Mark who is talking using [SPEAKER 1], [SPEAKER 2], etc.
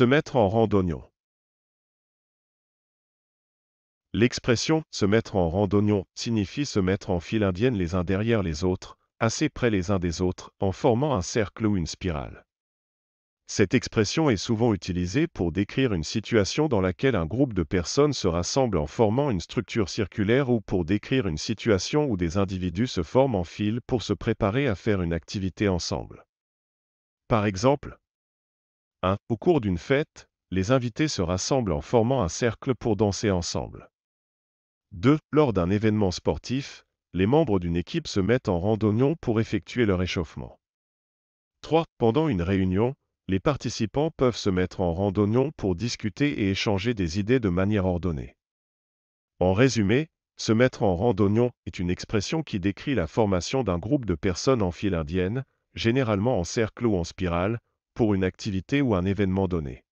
[SPEAKER 1] Se mettre en rang d'oignon. L'expression se mettre en rang signifie se mettre en file indienne les uns derrière les autres, assez près les uns des autres, en formant un cercle ou une spirale. Cette expression est souvent utilisée pour décrire une situation dans laquelle un groupe de personnes se rassemble en formant une structure circulaire ou pour décrire une situation où des individus se forment en file pour se préparer à faire une activité ensemble. Par exemple, 1. Hein, au cours d'une fête, les invités se rassemblent en formant un cercle pour danser ensemble. 2. Lors d'un événement sportif, les membres d'une équipe se mettent en randonnion pour effectuer leur échauffement. 3. Pendant une réunion, les participants peuvent se mettre en randonnion pour discuter et échanger des idées de manière ordonnée. En résumé, se mettre en randonnion » est une expression qui décrit la formation d'un groupe de personnes en file indienne, généralement en cercle ou en spirale, pour une activité ou un événement donné.